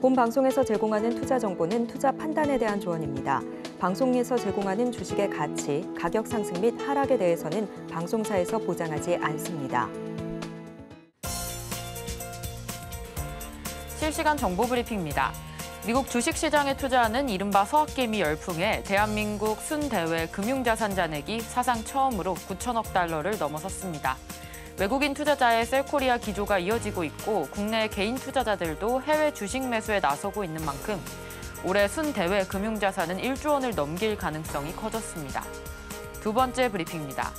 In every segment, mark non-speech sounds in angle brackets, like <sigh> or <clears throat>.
본 방송에서 제공하는 투자 정보는 투자 판단에 대한 조언입니다. 방송에서 제공하는 주식의 가치, 가격 상승 및 하락에 대해서는 방송사에서 보장하지 않습니다. 실시간 정보 브리핑입니다. 미국 주식시장에 투자하는 이른바 서학개미 열풍에 대한민국 순대외 금융자산자 내기 사상 처음으로 9천억 달러를 넘어섰습니다. 외국인 투자자의 셀코리아 기조가 이어지고 있고 국내 개인 투자자들도 해외 주식 매수에 나서고 있는 만큼 올해 순대외 금융자산은 1조 원을 넘길 가능성이 커졌습니다. 두 번째 브리핑입니다.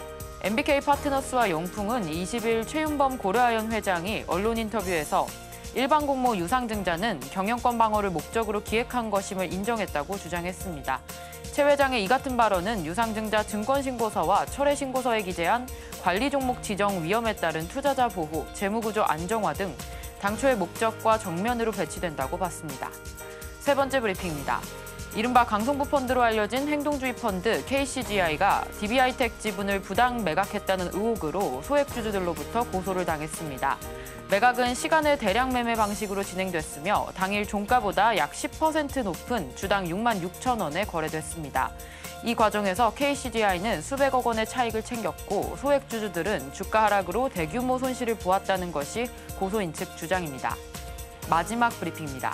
MBK 파트너스와 용풍은 20일 최윤범 고려아연 회장이 언론 인터뷰에서 일반 공모 유상증자는 경영권 방어를 목적으로 기획한 것임을 인정했다고 주장했습니다. 최 회장의 이 같은 발언은 유상증자 증권신고서와 철회신고서에 기재한 관리 종목 지정 위험에 따른 투자자 보호, 재무구조 안정화 등 당초의 목적과 정면으로 배치된다고 봤습니다. 세 번째 브리핑입니다. 이른바 강성부 펀드로 알려진 행동주의 펀드 KCGI가 DBI텍 지분을 부당 매각했다는 의혹으로 소액주주들로부터 고소를 당했습니다. 매각은 시간을 대량 매매 방식으로 진행됐으며 당일 종가보다 약 10% 높은 주당 6만 6천 원에 거래됐습니다. 이 과정에서 KCGI는 수백억 원의 차익을 챙겼고 소액주주들은 주가 하락으로 대규모 손실을 보았다는 것이 고소인 측 주장입니다. 마지막 브리핑입니다.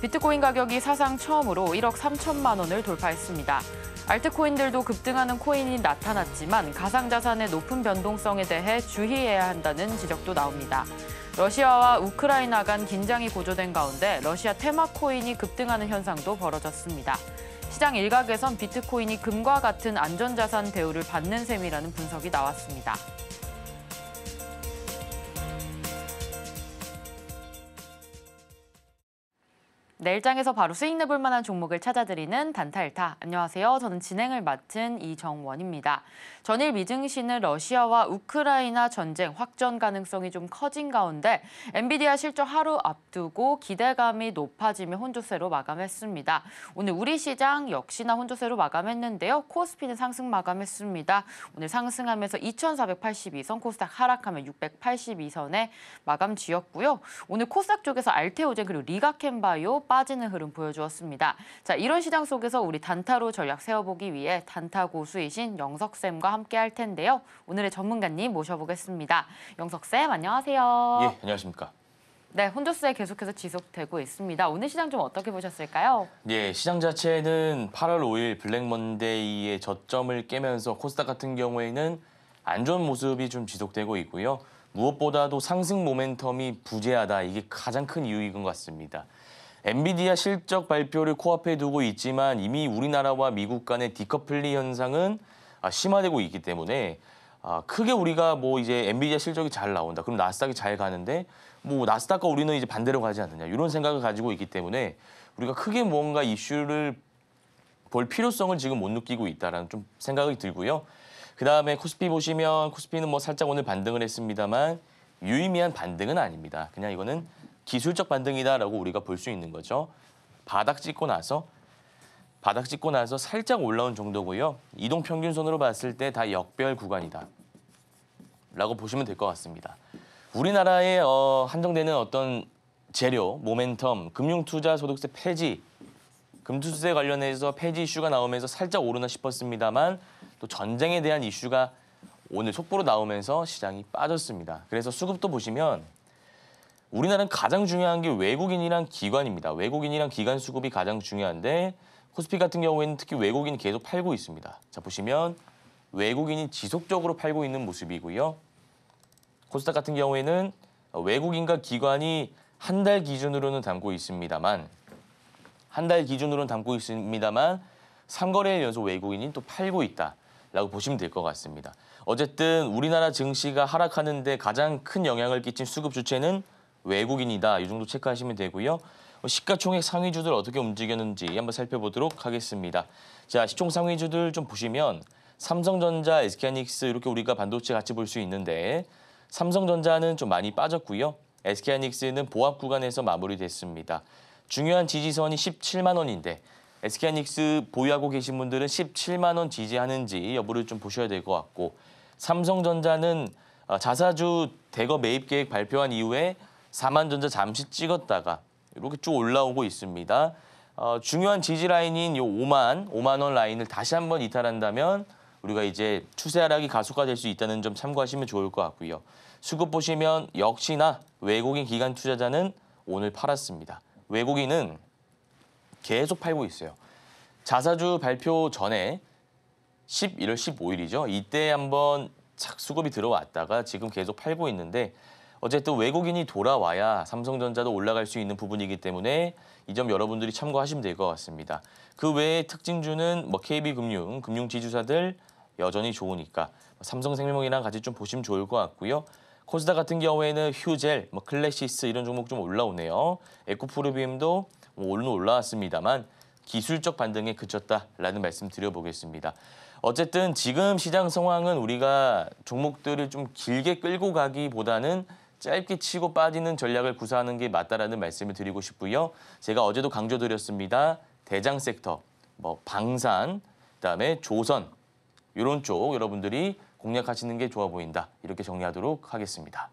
비트코인 가격이 사상 처음으로 1억 3천만 원을 돌파했습니다. 알트코인들도 급등하는 코인이 나타났지만 가상자산의 높은 변동성에 대해 주의해야 한다는 지적도 나옵니다. 러시아와 우크라이나 간 긴장이 고조된 가운데 러시아 테마 코인이 급등하는 현상도 벌어졌습니다. 시장 일각에선 비트코인이 금과 같은 안전자산 대우를 받는 셈이라는 분석이 나왔습니다. 내일장에서 바로 수익 내볼 만한 종목을 찾아드리는 단타일타. 안녕하세요. 저는 진행을 맡은 이정원입니다. 전일 미증시는 러시아와 우크라이나 전쟁 확전 가능성이 좀 커진 가운데 엔비디아 실적 하루 앞두고 기대감이 높아지며 혼조세로 마감했습니다. 오늘 우리 시장 역시나 혼조세로 마감했는데요. 코스피는 상승 마감했습니다. 오늘 상승하면서 2,482선, 코스닥 하락하면 682선에 마감 지었고요. 오늘 코스닥 쪽에서 알테오젠 그리고 리가켄바이오 빠지는 흐름 보여주었습니다. 자 이런 시장 속에서 우리 단타로 전략 세워보기 위해 단타 고수이신 영석쌤과 함께 할 텐데요. 오늘의 전문가님 모셔보겠습니다. 영석쌤, 안녕하세요. 예, 안녕하십니까. 네, 혼조세 계속해서 지속되고 있습니다. 오늘 시장 좀 어떻게 보셨을까요? 예, 시장 자체는 8월 5일 블랙먼데이의 저점을 깨면서 코스닥 같은 경우에는 안 좋은 모습이 좀 지속되고 있고요. 무엇보다도 상승 모멘텀이 부재하다. 이게 가장 큰 이유인 것 같습니다. 엔비디아 실적 발표를 코앞에 두고 있지만 이미 우리나라와 미국 간의 디커플리 현상은 아, 심화되고 있기 때문에 아, 크게 우리가 뭐 이제 엔비디아 실적이 잘 나온다. 그럼 나스닥이 잘 가는데 뭐 나스닥과 우리는 이제 반대로 가지 않느냐. 이런 생각을 가지고 있기 때문에 우리가 크게 뭔가 이슈를 볼 필요성을 지금 못 느끼고 있다라는 좀 생각이 들고요. 그다음에 코스피 보시면 코스피는 뭐 살짝 오늘 반등을 했습니다만 유의미한 반등은 아닙니다. 그냥 이거는 기술적 반등이다라고 우리가 볼 수 있는 거죠. 바닥 찍고 나서 바닥 찍고 나서 살짝 올라온 정도고요. 이동 평균선으로 봤을 때 다 역별 구간이다. 라고 보시면 될 것 같습니다. 우리나라에 어, 한정되는 어떤 재료, 모멘텀, 금융투자 소득세 폐지, 금투세 관련해서 폐지 이슈가 나오면서 살짝 오르나 싶었습니다만 또 전쟁에 대한 이슈가 오늘 속보로 나오면서 시장이 빠졌습니다. 그래서 수급도 보시면 우리나라는 가장 중요한 게 외국인이랑 기관입니다. 외국인이랑 기관 수급이 가장 중요한데 코스피 같은 경우에는 특히 외국인이 계속 팔고 있습니다. 자 보시면 외국인이 지속적으로 팔고 있는 모습이고요. 코스닥 같은 경우에는 어, 외국인과 기관이 한 달 기준으로는 담고 있습니다만 한 달 기준으로는 담고 있습니다만 3거래일 연속 외국인이 또 팔고 있다라고 보시면 될 것 같습니다. 어쨌든 우리나라 증시가 하락하는데 가장 큰 영향을 끼친 수급 주체는 외국인이다. 이 정도 체크하시면 되고요. 어, 시가총액 상위주들 어떻게 움직였는지 한번 살펴보도록 하겠습니다. 자, 시총 상위주들 좀 보시면 삼성전자, SK하이닉스 이렇게 우리가 반도체 같이 볼 수 있는데 삼성전자는 좀 많이 빠졌고요. SK하이닉스는 보합 구간에서 마무리됐습니다. 중요한 지지선이 17만 원인데 SK하이닉스 보유하고 계신 분들은 17만 원 지지하는지 여부를 좀 보셔야 될 것 같고 삼성전자는 어, 자사주 대거 매입 계획 발표한 이후에 4만전자 잠시 찍었다가 이렇게 쭉 올라오고 있습니다. 어, 중요한 지지 라인인 요 5만 5만 원 라인을 다시 한번 이탈한다면 우리가 이제 추세 하락이 가속화될 수 있다는 점 참고하시면 좋을 것 같고요. 수급 보시면 역시나 외국인 기관 투자자는 오늘 팔았습니다. 외국인은 계속 팔고 있어요. 자사주 발표 전에 11월 15일이죠. 이때 한번 착 수급이 들어왔다가 지금 계속 팔고 있는데 어쨌든 외국인이 돌아와야 삼성전자도 올라갈 수 있는 부분이기 때문에 이 점 여러분들이 참고하시면 될 것 같습니다. 그 외에 특징주는 뭐 KB금융, 금융지주사들 여전히 좋으니까 뭐 삼성생명이랑 같이 좀 보시면 좋을 것 같고요. 코스닥 같은 경우에는 휴젤, 뭐 클래시스 이런 종목 좀 올라오네요. 에코프로비엠도 뭐 오늘 올라왔습니다만 기술적 반등에 그쳤다라는 말씀 드려보겠습니다. 어쨌든 지금 시장 상황은 우리가 종목들을 좀 길게 끌고 가기보다는 짧게 치고 빠지는 전략을 구사하는 게 맞다라는 말씀을 드리고 싶고요. 제가 어제도 강조드렸습니다. 대장 섹터, 뭐 방산, 그다음에 조선 이런 쪽 여러분들이 공략하시는 게 좋아 보인다. 이렇게 정리하도록 하겠습니다.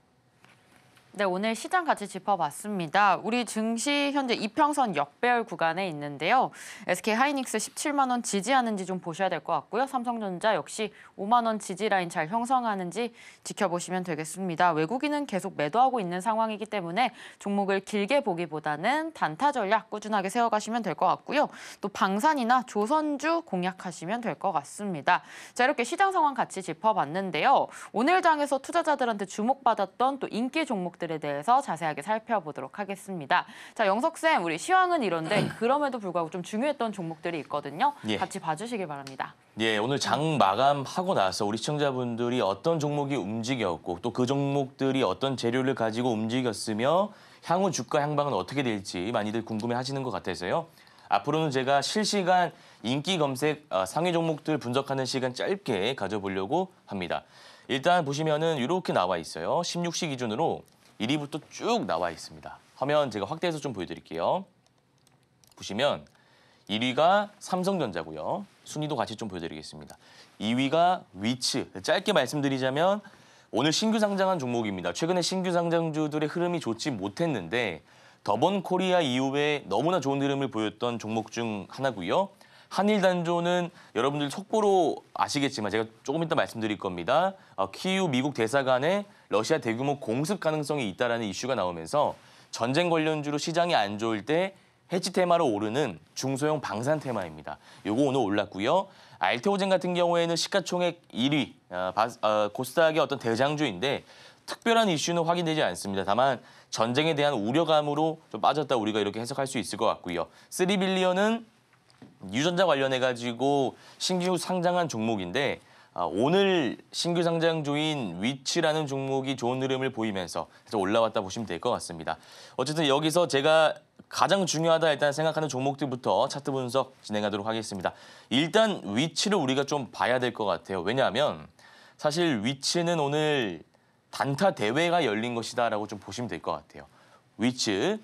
네, 오늘 시장 같이 짚어봤습니다. 우리 증시 현재 이평선 역배열 구간에 있는데요. SK 하이닉스 17만 원 지지하는지 좀 보셔야 될 것 같고요. 삼성전자 역시 5만 원 지지 라인 잘 형성하는지 지켜보시면 되겠습니다. 외국인은 계속 매도하고 있는 상황이기 때문에 종목을 길게 보기보다는 단타 전략 꾸준하게 세워가시면 될 것 같고요. 또 방산이나 조선주 공략하시면 될 것 같습니다. 자, 이렇게 시장 상황 같이 짚어봤는데요. 오늘 장에서 투자자들한테 주목받았던 또 인기 종목 것들에 대해서 자세하게 살펴보도록 하겠습니다. 자, 영석 쌤, 우리 시황은 이런데 <clears throat> 그럼에도 불구하고 좀 중요했던 종목들이 있거든요. 예. 같이 봐주시길 바랍니다. 예, 오늘 장 마감하고 나서 우리 시청자분들이 어떤 종목이 움직였고 또 그 종목들이 어떤 재료를 가지고 움직였으며 향후 주가 향방은 어떻게 될지 많이들 궁금해하시는 것 같아서요. 앞으로는 제가 실시간 인기 검색 어, 상위 종목들 분석하는 시간 짧게 가져보려고 합니다. 일단 보시면은 이렇게 나와 있어요. 16시 기준으로 1위부터 쭉 나와 있습니다. 화면 제가 확대해서 좀 보여드릴게요. 보시면 1위가 삼성전자고요. 순위도 같이 좀 보여드리겠습니다. 2위가 위츠. 짧게 말씀드리자면 오늘 신규 상장한 종목입니다. 최근에 신규 상장주들의 흐름이 좋지 못했는데 더번 코리아 이후에 너무나 좋은 흐름을 보였던 종목 중 하나고요. 한일단조는 여러분들 속보로 아시겠지만 제가 조금 이따 말씀드릴 겁니다. 어, 키우 미국 대사관의 러시아 대규모 공습 가능성이 있다라는 이슈가 나오면서 전쟁 관련주로 시장이 안 좋을 때 해치 테마로 오르는 중소형 방산 테마입니다. 요거 오늘 올랐고요. 알테오젠 같은 경우에는 시가총액 1위, 어, 어, 고스닥의 어떤 대장주인데 특별한 이슈는 확인되지 않습니다. 다만 전쟁에 대한 우려감으로 좀 빠졌다 우리가 이렇게 해석할 수 있을 것 같고요. 3빌리언은 유전자 관련해가지고 신규 상장한 종목인데 아, 오늘 신규 상장주인 위치라는 종목이 좋은 흐름을 보이면서 올라왔다 보시면 될 것 같습니다. 어쨌든 여기서 제가 가장 중요하다 일단 생각하는 종목들부터 차트 분석 진행하도록 하겠습니다. 일단 위치를 우리가 좀 봐야 될 것 같아요. 왜냐하면 사실 위치는 오늘 단타 대회가 열린 것이다라고 좀 보시면 될 것 같아요. 위치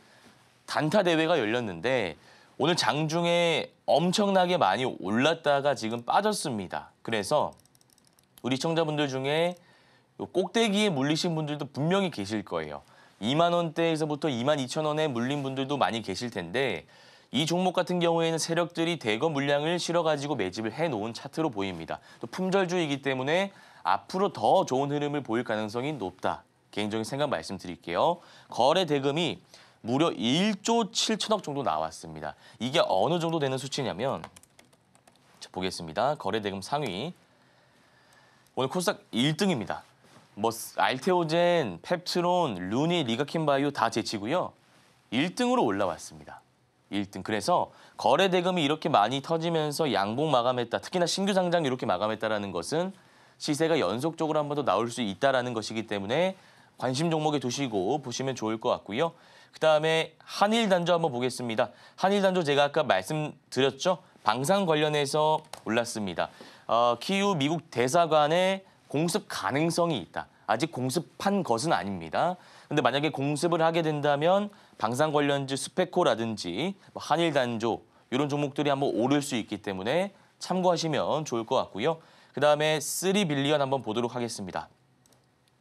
단타 대회가 열렸는데 오늘 장중에 엄청나게 많이 올랐다가 지금 빠졌습니다. 그래서 우리 청자분들 중에 꼭대기에 물리신 분들도 분명히 계실 거예요. 2만 원대에서부터 2만 2천 원에 물린 분들도 많이 계실 텐데 이 종목 같은 경우에는 세력들이 대거 물량을 실어가지고 매집을 해놓은 차트로 보입니다. 또 품절주이기 때문에 앞으로 더 좋은 흐름을 보일 가능성이 높다. 개인적인 생각 말씀드릴게요. 거래 대금이 무려 1조 7천억 정도 나왔습니다. 이게 어느 정도 되는 수치냐면 보겠습니다. 거래 대금 상위 오늘 코스닥 1등입니다. 뭐 알테오젠, 펩트론, 루니, 리가킨바이오 다 제치고요. 1등으로 올라왔습니다. 1등. 그래서 거래 대금이 이렇게 많이 터지면서 양봉 마감했다. 특히나 신규 상장 이렇게 마감했다라는 것은 시세가 연속적으로 한 번 더 나올 수 있다라는 것이기 때문에 관심 종목에 두시고 보시면 좋을 것 같고요. 그다음에 한일 단조 한번 보겠습니다. 한일 단조 제가 아까 말씀드렸죠. 방산 관련해서 올랐습니다. 어, 키우 미국 대사관에 공습 가능성이 있다. 아직 공습한 것은 아닙니다. 근데 만약에 공습을 하게 된다면 방산 관련주 스펙코라든지 뭐 한일 단조 이런 종목들이 한번 오를 수 있기 때문에 참고하시면 좋을 것 같고요. 그다음에 3빌리언 한번 보도록 하겠습니다.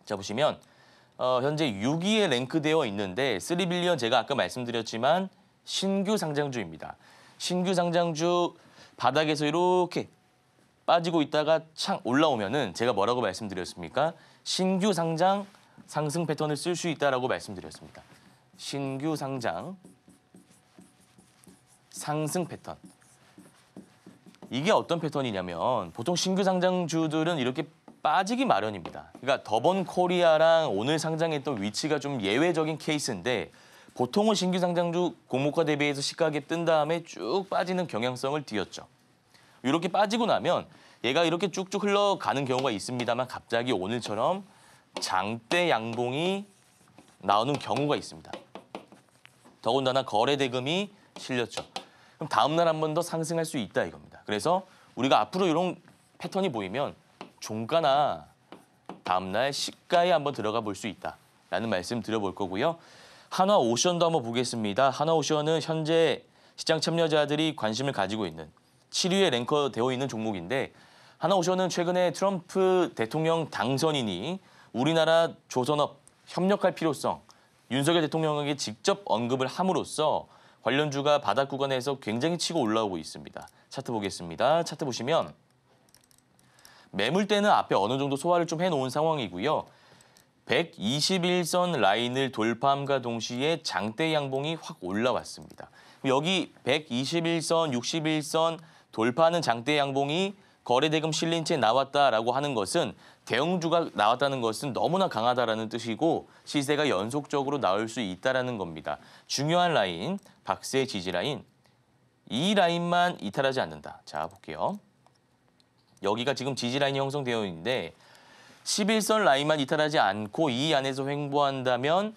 자 보시면 어, 현재 6위에 랭크되어 있는데 3빌리언 제가 아까 말씀드렸지만 신규 상장주입니다. 신규 상장주 바닥에서 이렇게 빠지고 있다가 창 올라오면은 제가 뭐라고 말씀드렸습니까? 신규 상장 상승 패턴을 쓸 수 있다라고 말씀드렸습니다. 신규 상장 상승 패턴. 이게 어떤 패턴이냐면 보통 신규 상장주들은 이렇게 빠지기 마련입니다. 그러니까 더번 코리아랑 오늘 상장했던 위치가 좀 예외적인 케이스인데 보통은 신규 상장주 공모가 대비해서 시가에 뜬 다음에 쭉 빠지는 경향성을 띄었죠. 이렇게 빠지고 나면 얘가 이렇게 쭉쭉 흘러가는 경우가 있습니다만 갑자기 오늘처럼 장대 양봉이 나오는 경우가 있습니다. 더군다나 거래 대금이 실렸죠. 그럼 다음 날 한 번 더 상승할 수 있다 이겁니다. 그래서 우리가 앞으로 이런 패턴이 보이면 종가나 다음 날 시가에 한 번 들어가 볼 수 있다라는 말씀 드려볼 거고요. 한화 오션도 한 번 보겠습니다. 한화 오션은 현재 시장 참여자들이 관심을 가지고 있는 7위에 랭커되어 있는 종목인데 하나오션은 최근에 트럼프 대통령 당선인이 우리나라 조선업 협력할 필요성 윤석열 대통령에게 직접 언급을 함으로써 관련주가 바닥 구간에서 굉장히 치고 올라오고 있습니다. 차트 보겠습니다. 차트 보시면 매물대는 앞에 어느 정도 소화를 좀 해놓은 상황이고요. 121선 라인을 돌파함과 동시에 장대 양봉이 확 올라왔습니다. 여기 121선, 61선, 돌파하는 장대 양봉이 거래 대금 실린 채 나왔다라고 하는 것은 대형주가 나왔다는 것은 너무나 강하다라는 뜻이고 시세가 연속적으로 나올 수 있다라는 겁니다. 중요한 라인, 박스의 지지 라인, 이 라인만 이탈하지 않는다. 자, 볼게요. 여기가 지금 지지 라인이 형성되어 있는데 11선 라인만 이탈하지 않고 이 안에서 횡보한다면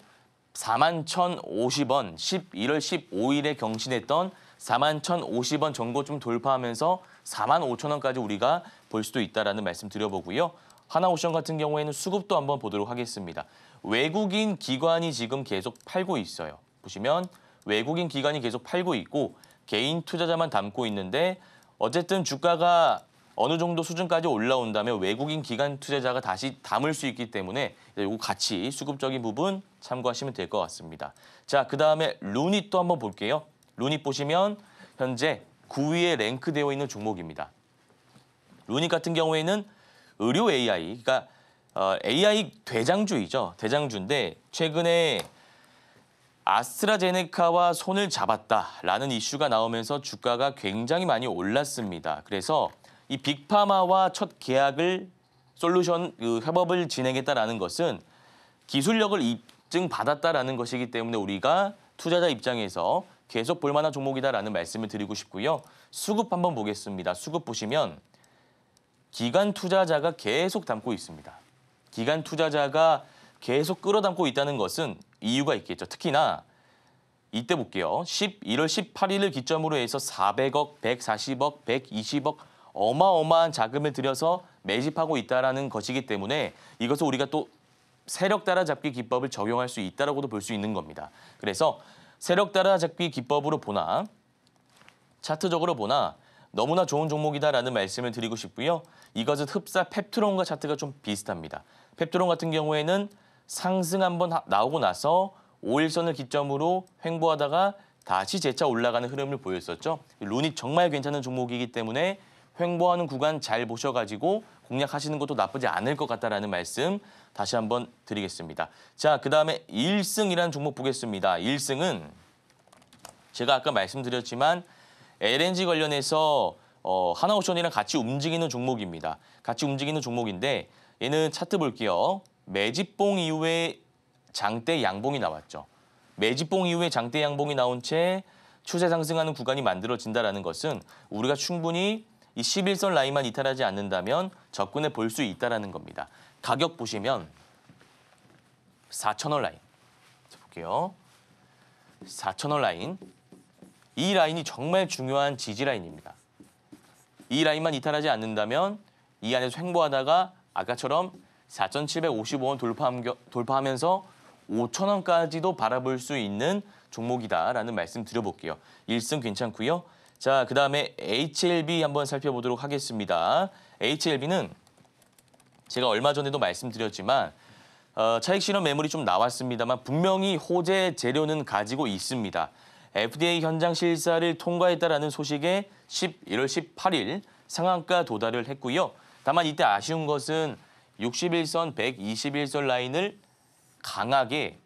41,050원 11월 15일에 경신했던 4만 1,050원 정도 좀 돌파하면서 4만 5천 원까지 우리가 볼 수도 있다라는 말씀 드려보고요. 하나오션 같은 경우에는 수급도 한번 보도록 하겠습니다. 외국인 기관이 지금 계속 팔고 있어요. 보시면 외국인 기관이 계속 팔고 있고 개인 투자자만 담고 있는데 어쨌든 주가가 어느 정도 수준까지 올라온 다면 외국인 기관 투자자가 다시 담을 수 있기 때문에 이거 같이 수급적인 부분 참고하시면 될 것 같습니다. 자, 그 다음에 루닛도 한번 볼게요. 루닛 보시면 현재 9위에 랭크되어 있는 종목입니다. 루닛 같은 경우에는 의료 AI, 그러니까 어, AI 대장주이죠. 대장주인데 최근에 아스트라제네카와 손을 잡았다라는 이슈가 나오면서 주가가 굉장히 많이 올랐습니다. 그래서 이 빅파마와 첫 계약을 솔루션 그 협업을 진행했다라는 것은 기술력을 입증받았다라는 것이기 때문에 우리가 투자자 입장에서 계속 볼만한 종목이다라는 말씀을 드리고 싶고요. 수급 한번 보겠습니다. 수급 보시면 기간 투자자가 계속 담고 있습니다. 기간 투자자가 계속 끌어담고 있다는 것은 이유가 있겠죠. 특히나 이때 볼게요. 11월 18일을 기점으로 해서 400억, 140억, 120억 어마어마한 자금을 들여서 매집하고 있다는 것이기 때문에 이것을 우리가 또 세력 따라잡기 기법을 적용할 수 있다고도 볼 수 있는 겁니다. 그래서 세력 따라잡기 기법으로 보나 차트적으로 보나 너무나 좋은 종목이다라는 말씀을 드리고 싶고요. 이것은 흡사 펩트론과 차트가 좀 비슷합니다. 펩트론 같은 경우에는 상승 한번 나오고 나서 5일선을 기점으로 횡보하다가 다시 재차 올라가는 흐름을 보였었죠. 론이 정말 괜찮은 종목이기 때문에 횡보하는 구간 잘 보셔가지고 공략하시는 것도 나쁘지 않을 것 같다라는 말씀 다시 한번 드리겠습니다. 자, 그 다음에 1승이라는 종목 보겠습니다. 1승은 제가 아까 말씀드렸지만 LNG 관련해서 어, 하나옵션이랑 같이 움직이는 종목입니다. 같이 움직이는 종목인데 얘는 차트 볼게요. 매집봉 이후에 장대 양봉이 나왔죠. 매집봉 이후에 장대 양봉이 나온 채 추세 상승하는 구간이 만들어진다라는 것은 우리가 충분히 이 11선 라인만 이탈하지 않는다면 접근해 볼 수 있다는 겁니다. 가격 보시면 4,000원 라인. 볼게요. 4,000원 라인. 이 라인이 정말 중요한 지지 라인입니다. 이 라인만 이탈하지 않는다면 이 안에서 횡보하다가 아까처럼 4,755원 돌파하면서 5,000원까지도 바라볼 수 있는 종목이다라는 말씀 드려볼게요. 1승 괜찮고요. 자, 그 다음에 HLB 한번 살펴보도록 하겠습니다. HLB는 제가 얼마 전에도 말씀드렸지만 어, 차익실현 매물이 좀 나왔습니다만 분명히 호재 재료는 가지고 있습니다. FDA 현장 실사를 통과했다라는 소식에 11월 18일 상한가 도달을 했고요. 다만 이때 아쉬운 것은 61선, 121선 라인을 강하게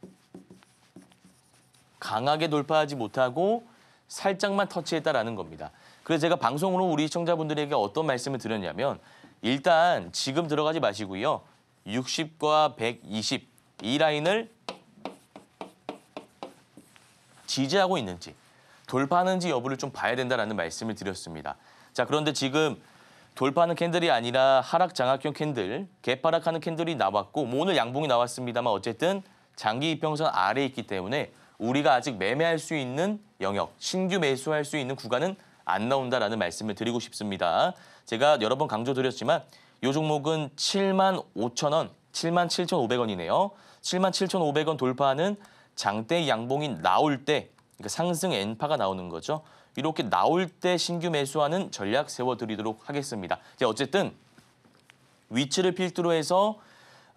강하게 돌파하지 못하고 살짝만 터치했다라는 겁니다. 그래서 제가 방송으로 우리 시청자분들에게 어떤 말씀을 드렸냐면 일단 지금 들어가지 마시고요. 60과 120 이 라인을 지지하고 있는지 돌파하는지 여부를 좀 봐야 된다라는 말씀을 드렸습니다. 자 그런데 지금 돌파하는 캔들이 아니라 하락 장악형 캔들, 개파락하는 캔들이 나왔고 뭐 오늘 양봉이 나왔습니다만 어쨌든 장기 이평선 아래에 있기 때문에 우리가 아직 매매할 수 있는 영역, 신규 매수할 수 있는 구간은 안 나온다라는 말씀을 드리고 싶습니다. 제가 여러 번 강조드렸지만 이 종목은 7만 5천 원, 7만 7천 5백 원이네요. 7만 7천 5백 원 돌파하는 장대 양봉이 나올 때 그러니까 상승 엔파가 나오는 거죠. 이렇게 나올 때 신규 매수하는 전략 세워드리도록 하겠습니다. 어쨌든 위치를 필두로 해서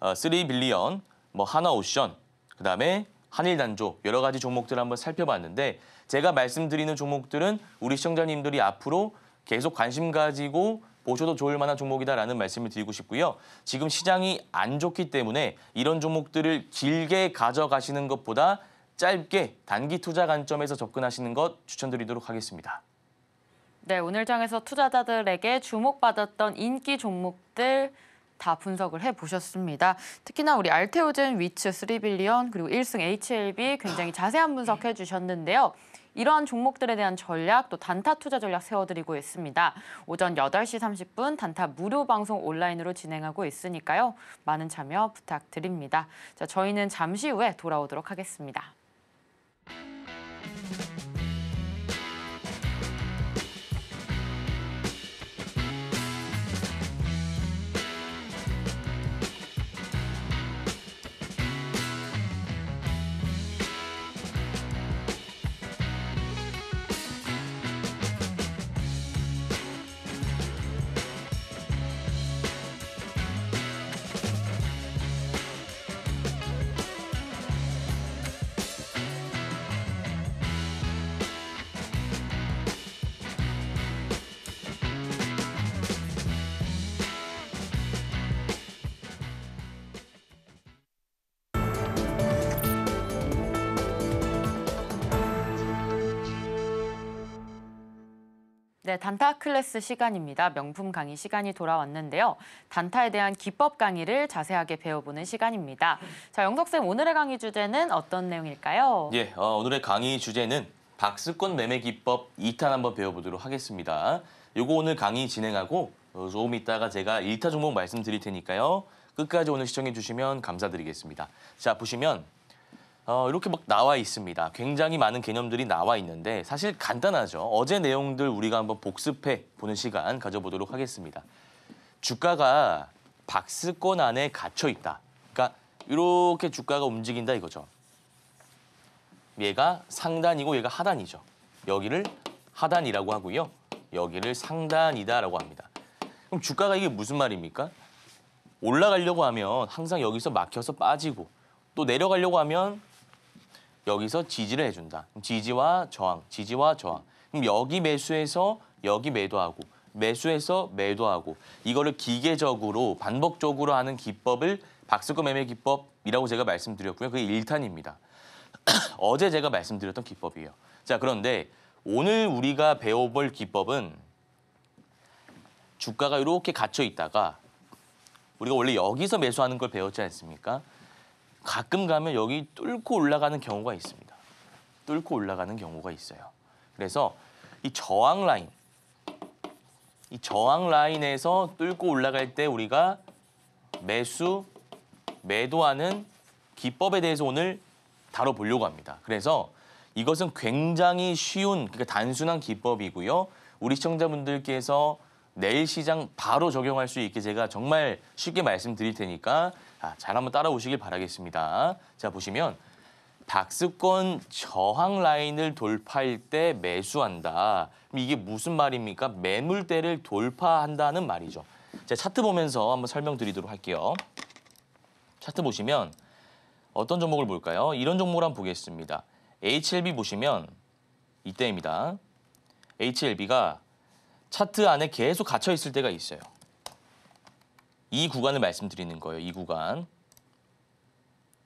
3빌리언, 어, 뭐 하나옵션, 그 다음에 한일 단조 여러 가지 종목들을 한번 살펴봤는데 제가 말씀드리는 종목들은 우리 시청자님들이 앞으로 계속 관심 가지고 보셔도 좋을 만한 종목이다라는 말씀을 드리고 싶고요. 지금 시장이 안 좋기 때문에 이런 종목들을 길게 가져가시는 것보다 짧게 단기 투자 관점에서 접근하시는 것 추천드리도록 하겠습니다. 네, 오늘 장에서 투자자들에게 주목받았던 인기 종목들 다 분석을 해보셨습니다. 특히나 우리 알테오젠, 위츠, 스빌리언 그리고 1승 HLB 굉장히 자세한 분석해 네. 주셨는데요. 이러한 종목들에 대한 전략 또 단타 투자 전략 세워드리고 있습니다. 오전 8시 30분 단타 무료 방송 온라인으로 진행하고 있으니까요. 많은 참여 부탁드립니다. 자, 저희는 잠시 후에 돌아오도록 하겠습니다. 네, 단타 클래스 시간입니다. 명품 강의 시간이 돌아왔는데요. 단타에 대한 기법 강의를 자세하게 배워보는 시간입니다. 자, 영석쌤 오늘의 강의 주제는 어떤 내용일까요? 예, 어, 오늘의 강의 주제는 박스권 매매 기법 2탄 한번 배워보도록 하겠습니다. 요거 오늘 강의 진행하고 어, 조금 있다가 제가 1타 종목 말씀드릴 테니까요. 끝까지 오늘 시청해 주시면 감사드리겠습니다. 자, 보시면 어, 이렇게 막 나와 있습니다. 굉장히 많은 개념들이 나와 있는데 사실 간단하죠. 어제 내용들 우리가 한번 복습해 보는 시간 가져보도록 하겠습니다. 주가가 박스권 안에 갇혀 있다. 그러니까 이렇게 주가가 움직인다 이거죠. 얘가 상단이고 얘가 하단이죠. 여기를 하단이라고 하고요. 여기를 상단이다라고 합니다. 그럼 주가가 이게 무슨 말입니까? 올라가려고 하면 항상 여기서 막혀서 빠지고 또 내려가려고 하면 여기서 지지를 해준다. 지지와 저항, 지지와 저항. 그럼 여기 매수해서 여기 매도하고 매수해서 매도하고 이거를 기계적으로 반복적으로 하는 기법을 박스권 매매 기법이라고 제가 말씀드렸고요. 그게 일탄입니다 <clears throat> 어제 제가 말씀드렸던 기법이에요. 자 그런데 오늘 우리가 배워볼 기법은 주가가 이렇게 갇혀 있다가 우리가 원래 여기서 매수하는 걸 배웠지 않습니까? 가끔 가면 여기 뚫고 올라가는 경우가 있습니다. 뚫고 올라가는 경우가 있어요. 그래서 이 저항 라인, 이 저항 라인에서 뚫고 올라갈 때 우리가 매수, 매도하는 기법에 대해서 오늘 다뤄보려고 합니다. 그래서 이것은 굉장히 쉬운, 그러니까 단순한 기법이고요. 우리 시청자분들께서 내일 시장 바로 적용할 수 있게 제가 정말 쉽게 말씀드릴 테니까 아, 잘 한번 따라오시길 바라겠습니다. 자, 보시면 박스권 저항 라인을 돌파할 때 매수한다. 이게 무슨 말입니까? 매물대를 돌파한다는 말이죠. 자, 차트 보면서 한번 설명드리도록 할게요. 차트 보시면 어떤 종목을 볼까요? 이런 종목을 한번 보겠습니다. HLB 보시면 이때입니다. HLB가 차트 안에 계속 갇혀 있을 때가 있어요. 이 구간을 말씀드리는 거예요. 이 구간.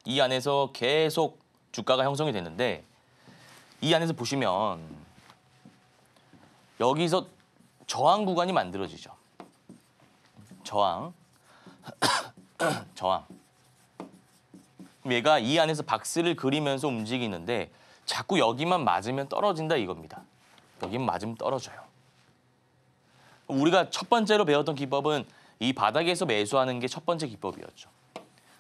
이 안에서 계속 주가가 형성이 됐는데이 안에서 보시면 여기서 저항 구간이 만들어지죠. 저항. <clears throat> 저항. 얘가 이 안에서 박스를 그리면서 움직이는데 자꾸 여기만 맞으면 떨어진다 이겁니다. 여기만 맞으면 떨어져요. 우리가 첫 번째로 배웠던 기법은 이 바닥에서 매수하는 게 첫 번째 기법이었죠.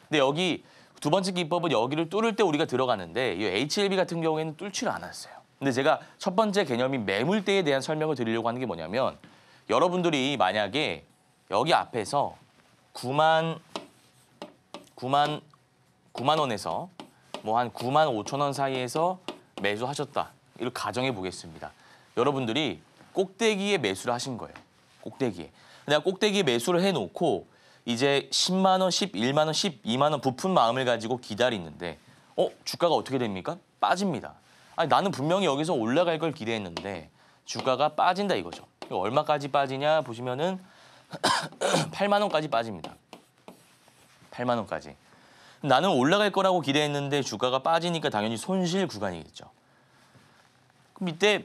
근데 여기 두 번째 기법은 여기를 뚫을 때 우리가 들어가는데 이 HLB 같은 경우에는 뚫지를 않았어요. 근데 제가 첫 번째 개념인 매물대에 대한 설명을 드리려고 하는 게 뭐냐면 여러분들이 만약에 여기 앞에서 9만 9만 9만 원에서 뭐 한 9만 5천 원 사이에서 매수하셨다. 이를 가정해 보겠습니다. 여러분들이 꼭대기에 매수를 하신 거예요. 꼭대기에. 내가 꼭대기 매수를 해놓고 이제 10만 원, 11만 원, 12만 원 부푼 마음을 가지고 기다리는데 어 주가가 어떻게 됩니까? 빠집니다. 아니 나는 분명히 여기서 올라갈 걸 기대했는데 주가가 빠진다 이거죠. 얼마까지 빠지냐 보시면은 8만 <clears throat> 원까지 빠집니다. 8만 원까지. 나는 올라갈 거라고 기대했는데 주가가 빠지니까 당연히 손실 구간이겠죠. 그럼 이때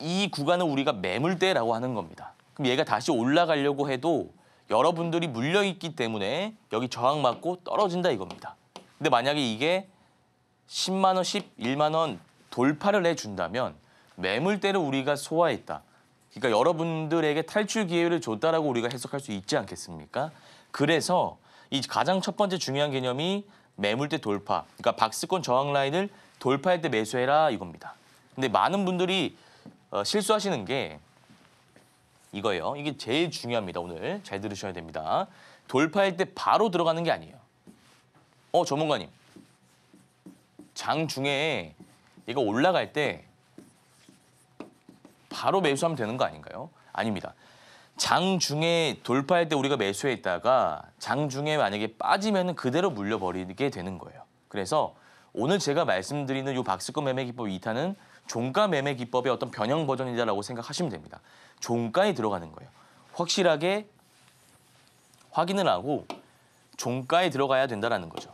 이 구간을 우리가 매물대라고 하는 겁니다. 그럼 얘가 다시 올라가려고 해도 여러분들이 물려있기 때문에 여기 저항 맞고 떨어진다 이겁니다. 근데 만약에 이게 10만 원, 11만 원 돌파를 해준다면 매물대를 우리가 소화했다. 그러니까 여러분들에게 탈출 기회를 줬다라고 우리가 해석할 수 있지 않겠습니까? 그래서 이 가장 첫 번째 중요한 개념이 매물대 돌파. 그러니까 박스권 저항 라인을 돌파할 때 매수해라 이겁니다. 근데 많은 분들이 어, 실수하시는 게 이거예요. 이게 제일 중요합니다. 오늘 잘 들으셔야 됩니다. 돌파할 때 바로 들어가는 게 아니에요. 어, 전문가님. 장 중에 얘가 올라갈 때 바로 매수하면 되는 거 아닌가요? 아닙니다. 장 중에 돌파할 때 우리가 매수해있다가장 중에 만약에 빠지면 그대로 물려버리게 되는 거예요. 그래서 오늘 제가 말씀드리는 이 박스권 매매 기법 2탄은 종가 매매 기법의 어떤 변형 버전이다라고 생각하시면 됩니다. 종가에 들어가는 거예요. 확실하게 확인을 하고 종가에 들어가야 된다라는 거죠.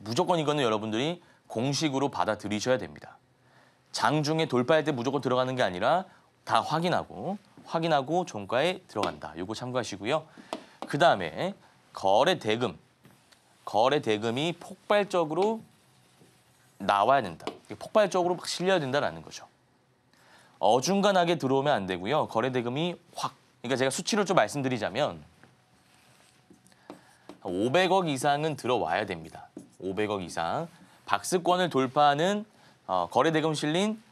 무조건 이거는 여러분들이 공식으로 받아들이셔야 됩니다. 장중에 돌파할 때 무조건 들어가는 게 아니라 다 확인하고 확인하고 종가에 들어간다. 요거 참고하시고요. 그 다음에 거래 대금. 거래 대금이 폭발적으로 나와야 된다. 폭발적으로 막 실려야 된다는 거죠. 어중간하게 들어오면 안 되고요. 거래 대금이 확. 그러니까 제가 수치를 좀 말씀드리자면 500억 이상은 들어와야 됩니다. 500억 이상. 박스권을 돌파하는 어, 거래 대금 실린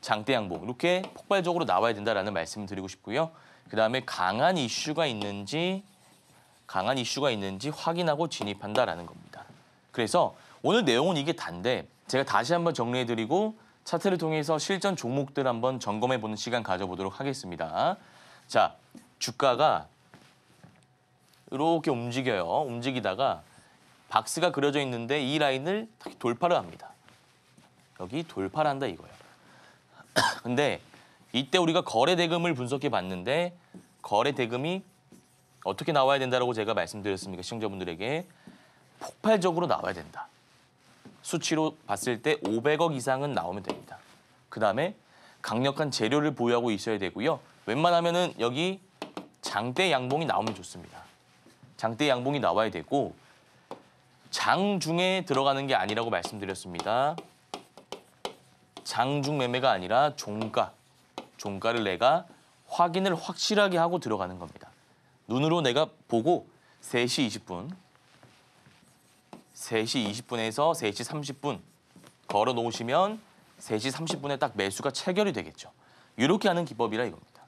장대 양봉 이렇게 폭발적으로 나와야 된다라는 말씀을 드리고 싶고요. 그다음에 강한 이슈가 있는지 강한 이슈가 있는지 확인하고 진입한다라는 겁니다. 그래서 오늘 내용은 이게 단데 제가 다시 한번 정리해드리고 차트를 통해서 실전 종목들 한번 점검해보는 시간 가져보도록 하겠습니다. 자, 주가가 이렇게 움직여요. 움직이다가 박스가 그려져 있는데 이 라인을 돌파를 합니다. 여기 돌파를 한다 이거예요. <clears throat> 근데 이때 우리가 거래 대금을 분석해 봤는데 거래 대금이 어떻게 나와야 된다고 제가 말씀드렸습니까? 시청자분들에게 폭발적으로 나와야 된다. 수치로 봤을 때 500억 이상은 나오면 됩니다. 그 다음에 강력한 재료를 보유하고 있어야 되고요. 웬만하면 은 여기 장대 양봉이 나오면 좋습니다. 장대 양봉이 나와야 되고 장 중에 들어가는 게 아니라고 말씀드렸습니다. 장중 매매가 아니라 종가, 종가를 내가 확인을 확실하게 하고 들어가는 겁니다. 눈으로 내가 보고 3시 20분 3시 20분에서 3시 30분 걸어 놓으시면 3시 30분에 딱 매수가 체결이 되겠죠. 이렇게 하는 기법이라 이겁니다.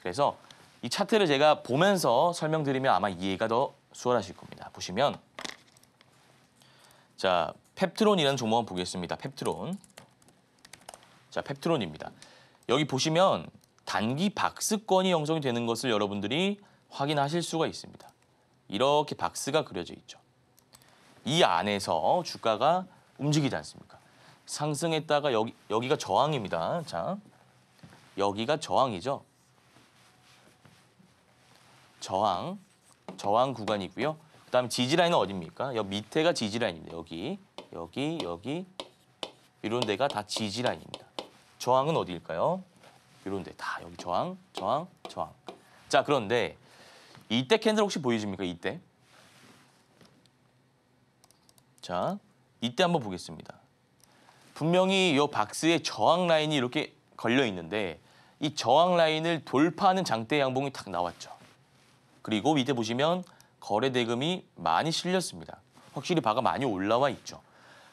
그래서 이 차트를 제가 보면서 설명드리면 아마 이해가 더 수월하실 겁니다. 보시면 자 펩트론이라는 종목 한번 보겠습니다. 펩트론 자 펩트론입니다. 여기 보시면 단기 박스권이 형성이 되는 것을 여러분들이 확인하실 수가 있습니다. 이렇게 박스가 그려져 있죠. 이 안에서 주가가 움직이지 않습니까? 상승했다가 여기, 여기가 저항입니다. 자, 여기가 저항이죠. 저항, 저항 구간이고요. 그 다음 지지라인은 어디니까 여기 밑에가 지지라인입니다. 여기, 여기, 여기 이런 데가 다 지지라인입니다. 저항은 어디일까요? 이런 데 다 여기 저항, 저항, 저항. 자, 그런데 이때 캔들 혹시 보이십니까? 이때. 자, 이때 한번 보겠습니다. 분명히 이 박스에 저항 라인이 이렇게 걸려 있는데 이 저항 라인을 돌파하는 장대 양봉이 탁 나왔죠. 그리고 밑에 보시면 거래 대금이 많이 실렸습니다. 확실히 바가 많이 올라와 있죠.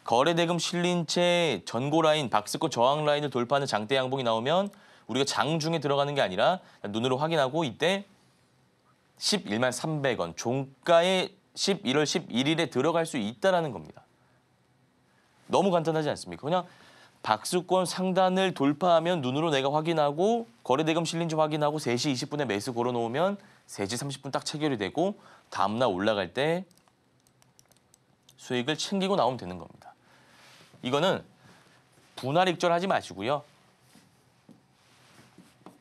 거래 대금 실린 채 전고 라인, 박스권 저항 라인을 돌파하는 장대 양봉이 나오면 우리가 장중에 들어가는 게 아니라 눈으로 확인하고 이때 11만 300원 종가에 11월 11일에 들어갈 수 있다라는 겁니다. 너무 간단하지 않습니까? 그냥 박수권 상단을 돌파하면 눈으로 내가 확인하고 거래대금 실린지 확인하고 3시 20분에 매수 걸어놓으면 3시 30분 딱 체결이 되고 다음날 올라갈 때 수익을 챙기고 나오면 되는 겁니다. 이거는 분할 익절하지 마시고요.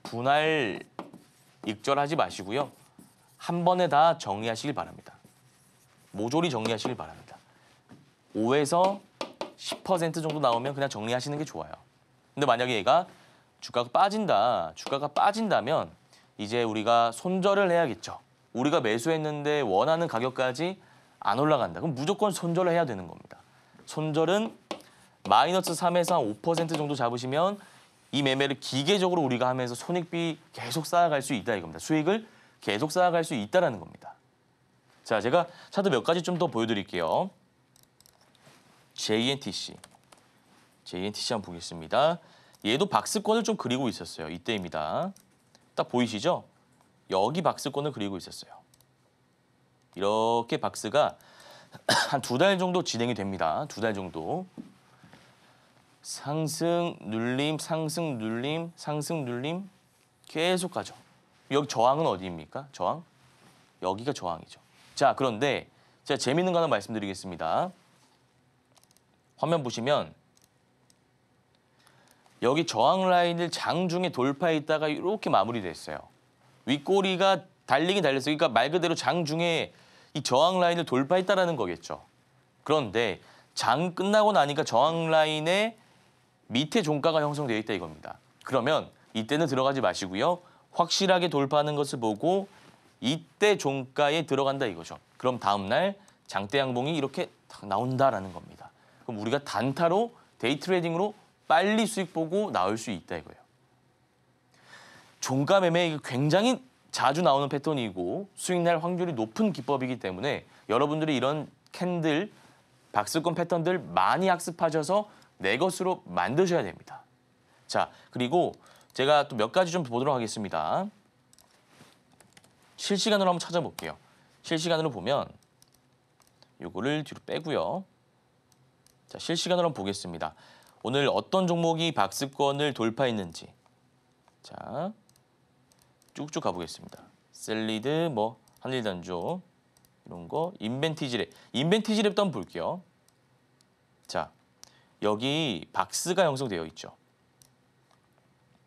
분할 익절하지 마시고요. 한 번에 다 정리하시길 바랍니다. 모조리 정리하시길 바랍니다. 5에서 10% 정도 나오면 그냥 정리하시는 게 좋아요. 근데 만약에 얘가 주가가 빠진다, 주가가 빠진다면 이제 우리가 손절을 해야겠죠. 우리가 매수했는데 원하는 가격까지 안 올라간다. 그럼 무조건 손절을 해야 되는 겁니다. 손절은 마이너스 3에서 5 정도 잡으시면 이 매매를 기계적으로 우리가 하면서 손익비 계속 쌓아갈 수 있다 이겁니다. 수익을 계속 쌓아갈 수 있다라는 겁니다. 자, 제가 차트 몇 가지 좀 더 보여드릴게요. JNTC. JNTC 한번 보겠습니다. 얘도 박스권을 좀 그리고 있었어요. 이때입니다. 딱 보이시죠? 여기 박스권을 그리고 있었어요. 이렇게 박스가 <clears throat> 한 두 달 정도 진행이 됩니다. 두 달 정도. 상승, 눌림, 상승, 눌림, 상승, 눌림 계속 가죠. 여기 저항은 어디입니까? 저항? 여기가 저항이죠. 자, 그런데 제가 재밌는 거 하나 말씀드리겠습니다. 화면 보시면 여기 저항 라인을 장중에 돌파했다가 이렇게 마무리됐어요. 윗꼬리가 달리긴 달렸어요. 그러니까 말 그대로 장중에 이 저항 라인을 돌파했다라는 거겠죠. 그런데 장 끝나고 나니까 저항 라인의 밑에 종가가 형성되어 있다 이겁니다. 그러면 이때는 들어가지 마시고요. 확실하게 돌파하는 것을 보고 이때 종가에 들어간다 이거죠. 그럼 다음날 장대 양봉이 이렇게 나온다라는 겁니다. 그럼 우리가 단타로 데이 트레이딩으로 빨리 수익 보고 나올 수 있다 이거예요. 종가 매매 굉장히 자주 나오는 패턴이고 수익 날 확률이 높은 기법이기 때문에 여러분들이 이런 캔들, 박스권 패턴들 많이 학습하셔서 내 것으로 만드셔야 됩니다. 자, 그리고 제가 또 몇 가지 좀 보도록 하겠습니다. 실시간으로 한번 찾아볼게요. 실시간으로 보면 요거를 뒤로 빼고요. 자, 실시간으로 한번 보겠습니다. 오늘 어떤 종목이 박스권을 돌파했는지 자 쭉쭉 가보겠습니다. 셀리드, 뭐 한일단조 이런 거 인벤티지랩 인벤티지랩도 한번 볼게요. 자 여기 박스가 형성되어 있죠.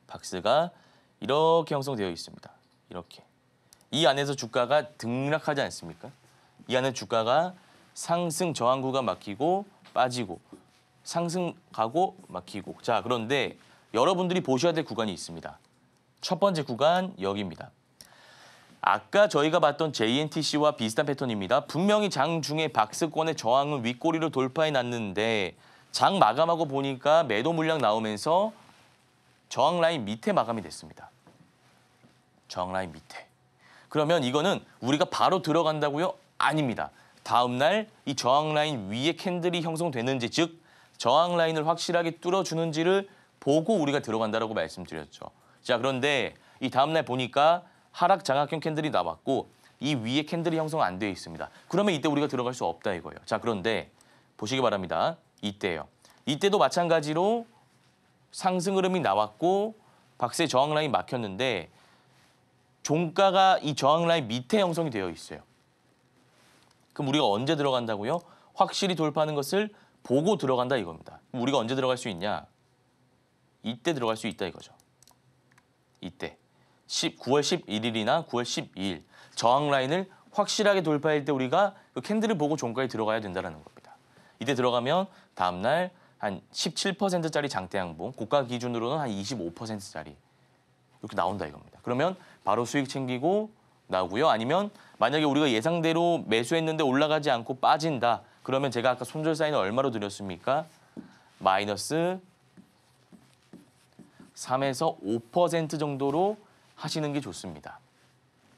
박스가 이렇게 형성되어 있습니다. 이렇게 이 안에서 주가가 등락하지 않습니까? 이 안에 주가가 상승 저항구가 막히고 빠지고 상승 가고 막히고 자 그런데 여러분들이 보셔야 될 구간이 있습니다. 첫 번째 구간 여기입니다. 아까 저희가 봤던 JNTC와 비슷한 패턴입니다. 분명히 장 중에 박스권의 저항은 윗꼬리로 돌파해 놨는데 장 마감하고 보니까 매도 물량 나오면서 저항 라인 밑에 마감이 됐습니다. 저항 라인 밑에. 그러면 이거는 우리가 바로 들어간다고요? 아닙니다. 다음 날 이 저항 라인 위에 캔들이 형성되는지 즉 저항 라인을 확실하게 뚫어주는지를 보고 우리가 들어간다고 말씀드렸죠. 자 그런데 이 다음 날 보니까 하락 장악형 캔들이 나왔고 이 위에 캔들이 형성 안돼 있습니다. 그러면 이때 우리가 들어갈 수 없다 이거예요. 자 그런데 보시기 바랍니다. 이때요. 이때도 마찬가지로 상승 흐름이 나왔고 박스의 저항 라인 막혔는데 종가가 이 저항 라인 밑에 형성이 되어 있어요. 그럼 우리가 언제 들어간다고요? 확실히 돌파하는 것을 보고 들어간다 이겁니다. 우리가 언제 들어갈 수 있냐? 이때 들어갈 수 있다 이거죠. 이때. 9월 11일이나 9월 12일 저항 라인을 확실하게 돌파할 때 우리가 그 캔들을 보고 종가에 들어가야 된다는 겁니다. 이때 들어가면 다음날 한 17%짜리 장대 양봉, 고가 기준으로는 한 25%짜리 이렇게 나온다 이겁니다. 그러면 바로 수익 챙기고 나고요. 아니면 만약에 우리가 예상대로 매수했는데 올라가지 않고 빠진다. 그러면 제가 아까 손절 사인을 얼마로 드렸습니까? 마이너스 3에서 5% 정도로 하시는 게 좋습니다.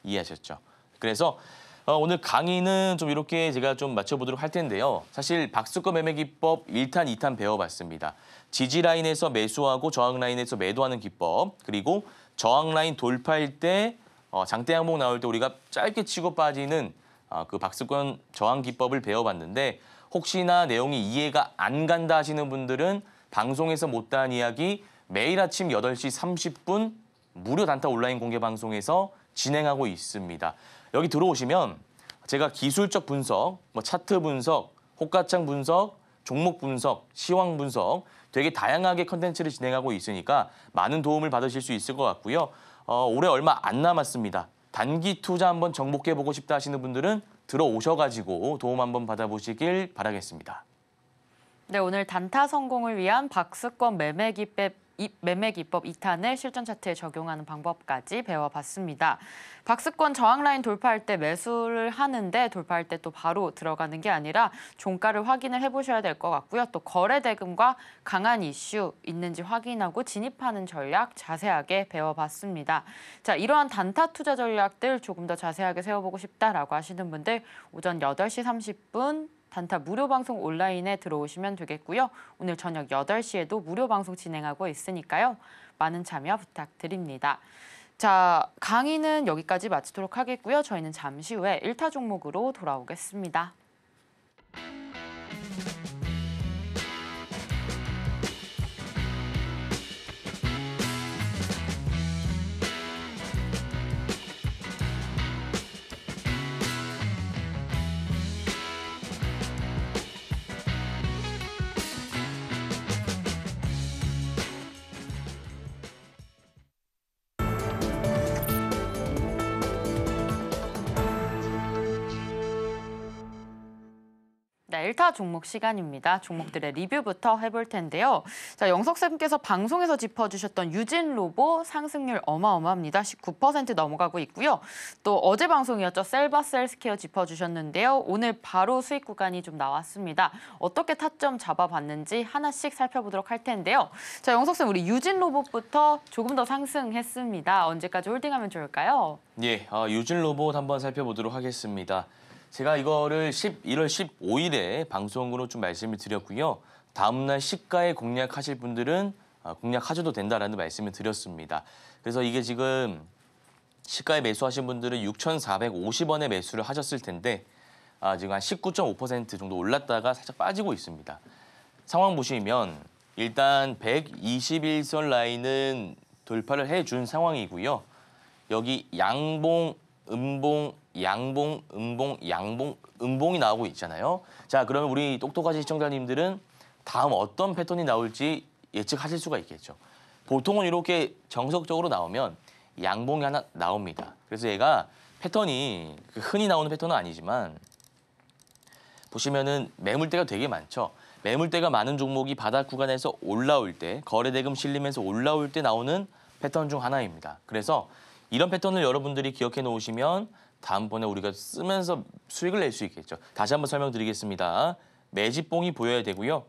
이해하셨죠? 그래서 어, 오늘 강의는 좀 이렇게 제가 좀 맞춰보도록 할 텐데요. 사실 박수권 매매 기법 1탄, 2탄 배워봤습니다. 지지 라인에서 매수하고 저항 라인에서 매도하는 기법, 그리고 저항 라인 돌파일 때 어, 장대 항목 나올 때 우리가 짧게 치고 빠지는 어, 그 박스권 저항 기법을 배워봤는데 혹시나 내용이 이해가 안 간다 하시는 분들은 방송에서 못다한 이야기 매일 아침 8시 30분 무료 단타 온라인 공개 방송에서 진행하고 있습니다. 여기 들어오시면 제가 기술적 분석, 뭐 차트 분석, 호가창 분석, 종목 분석, 시황 분석 되게 다양하게 컨텐츠를 진행하고 있으니까 많은 도움을 받으실 수 있을 것 같고요. 어, 올해 얼마 안 남았습니다. 단기 투자 한번 정복해보고 싶다 하시는 분들은 들어오셔가지고 도움 한번 받아보시길 바라겠습니다. 네, 오늘 단타 성공을 위한 박스권 매매기 배 매매 기법 2탄을 실전 차트에 적용하는 방법까지 배워봤습니다. 박스권 저항 라인 돌파할 때 매수를 하는데 돌파할 때 또 바로 들어가는 게 아니라 종가를 확인을 해보셔야 될 것 같고요. 또 거래 대금과 강한 이슈 있는지 확인하고 진입하는 전략 자세하게 배워봤습니다. 자, 이러한 단타 투자 전략들 조금 더 자세하게 세워보고 싶다라고 하시는 분들 오전 8시 30분 단타 무료 방송 온라인에 들어오시면 되겠고요. 오늘 저녁 8시에도 무료 방송 진행하고 있으니까요. 많은 참여 부탁드립니다. 자, 강의는 여기까지 마치도록 하겠고요. 저희는 잠시 후에 일타 종목으로 돌아오겠습니다. 자, 1타 종목 시간입니다. 종목들의 리뷰부터 해볼 텐데요. 자, 영석쌤께서 방송에서 짚어주셨던 유진 로보 상승률 어마어마합니다. 19% 넘어가고 있고요. 또 어제 방송이었죠. 셀바셀스케어 짚어주셨는데요. 오늘 바로 수익 구간이 좀 나왔습니다. 어떻게 타점 잡아봤는지 하나씩 살펴보도록 할 텐데요. 자, 영석쌤 우리 유진 로봇부터 조금 더 상승했습니다. 언제까지 홀딩하면 좋을까요? 예, 어, 유진 로봇 한번 살펴보도록 하겠습니다. 제가 이거를 11월 15일에 방송으로 좀 말씀을 드렸고요. 다음날 시가에 공략하실 분들은 아, 공략하셔도 된다라는 말씀을 드렸습니다. 그래서 이게 지금 시가에 매수하신 분들은 6,450원에 매수를 하셨을 텐데 아, 지금 한 19.5% 정도 올랐다가 살짝 빠지고 있습니다. 상황 보시면 일단 121선 라인은 돌파를 해 준 상황이고요. 여기 양봉, 음봉, 양봉, 음봉, 양봉, 음봉이 나오고 있잖아요. 자, 그러면 우리 똑똑한 시청자님들은 다음 어떤 패턴이 나올지 예측하실 수가 있겠죠. 보통은 이렇게 정석적으로 나오면 양봉이 하나 나옵니다. 그래서 얘가 패턴이 그 흔히 나오는 패턴은 아니지만 보시면은 매물대가 되게 많죠. 매물대가 많은 종목이 바닥 구간에서 올라올 때 거래대금 실리면서 올라올 때 나오는 패턴 중 하나입니다. 그래서 이런 패턴을 여러분들이 기억해 놓으시면 다음번에 우리가 쓰면서 수익을 낼 수 있겠죠. 다시 한번 설명드리겠습니다. 매집봉이 보여야 되고요.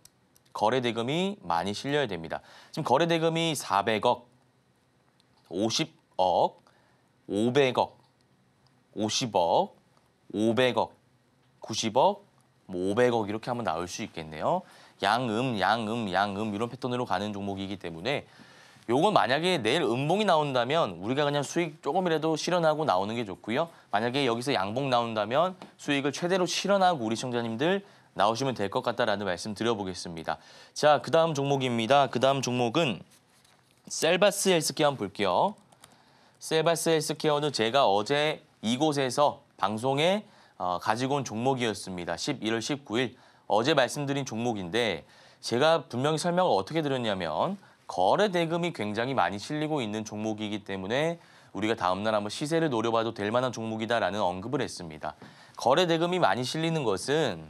거래대금이 많이 실려야 됩니다. 지금 거래대금이 400억, 50억, 500억, 50억, 500억, 90억, 500억 이렇게 한번 나올 수 있겠네요. 양음, 양음, 양음 이런 패턴으로 가는 종목이기 때문에 요건 만약에 내일 음봉이 나온다면 우리가 그냥 수익 조금이라도 실현하고 나오는 게 좋고요. 만약에 여기서 양봉 나온다면 수익을 최대로 실현하고 우리 시청자님들 나오시면 될 것 같다라는 말씀 드려보겠습니다. 자, 그 다음 종목입니다. 그 다음 종목은 셀바스 헬스케어 한번 볼게요. 셀바스 헬스케어는 제가 어제 이곳에서 방송에 어, 가지고 온 종목이었습니다. 11월 19일 어제 말씀드린 종목인데 제가 분명히 설명을 어떻게 드렸냐면 거래 대금이 굉장히 많이 실리고 있는 종목이기 때문에 우리가 다음날 한번 시세를 노려봐도 될 만한 종목이다라는 언급을 했습니다. 거래 대금이 많이 실리는 것은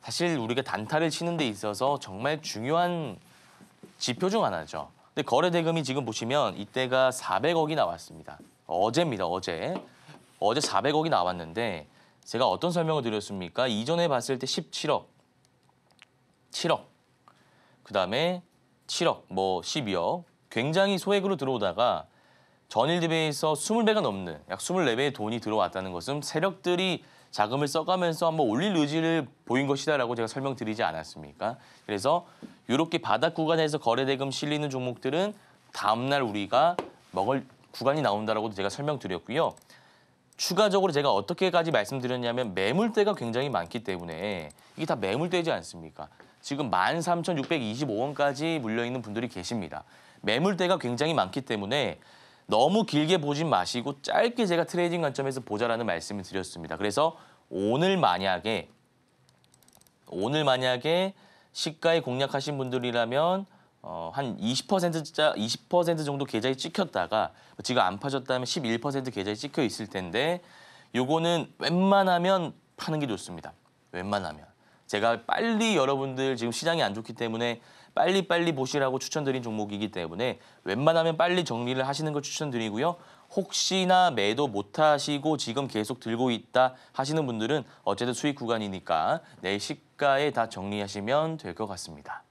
사실 우리가 단타를 치는 데 있어서 정말 중요한 지표 중 하나죠. 근데 거래 대금이 지금 보시면 이때가 400억이 나왔습니다. 어제입니다, 어제. 어제 400억이 나왔는데 제가 어떤 설명을 드렸습니까? 이전에 봤을 때 17억, 7억, 그 다음에 7억, 뭐 12억 굉장히 소액으로 들어오다가 전일 대비해서 20배가 넘는 약 24배의 돈이 들어왔다는 것은 세력들이 자금을 써가면서 한번 올릴 의지를 보인 것이다라고 제가 설명드리지 않았습니까? 그래서 이렇게 바닥 구간에서 거래대금 실리는 종목들은 다음날 우리가 먹을 구간이 나온다라고도 제가 설명드렸고요. 추가적으로 제가 어떻게까지 말씀드렸냐면 매물대가 굉장히 많기 때문에 이게 다 매물대지 않습니까? 지금 13,625원까지 물려있는 분들이 계십니다. 매물대가 굉장히 많기 때문에 너무 길게 보진 마시고 짧게 제가 트레이딩 관점에서 보자라는 말씀을 드렸습니다. 그래서 오늘 만약에 오늘 만약에 시가에 공략하신 분들이라면 어, 한 20%짜 20% 정도 계좌에 찍혔다가 지금 안 파졌다면 11% 계좌에 찍혀 있을 텐데 요거는 웬만하면 파는 게 좋습니다. 웬만하면. 제가 빨리 여러분들 지금 시장이 안 좋기 때문에 빨리 빨리 보시라고 추천드린 종목이기 때문에 웬만하면 빨리 정리를 하시는 걸 추천드리고요. 혹시나 매도 못 하시고 지금 계속 들고 있다 하시는 분들은 어쨌든 수익 구간이니까 내 시가에 다 정리하시면 될 것 같습니다.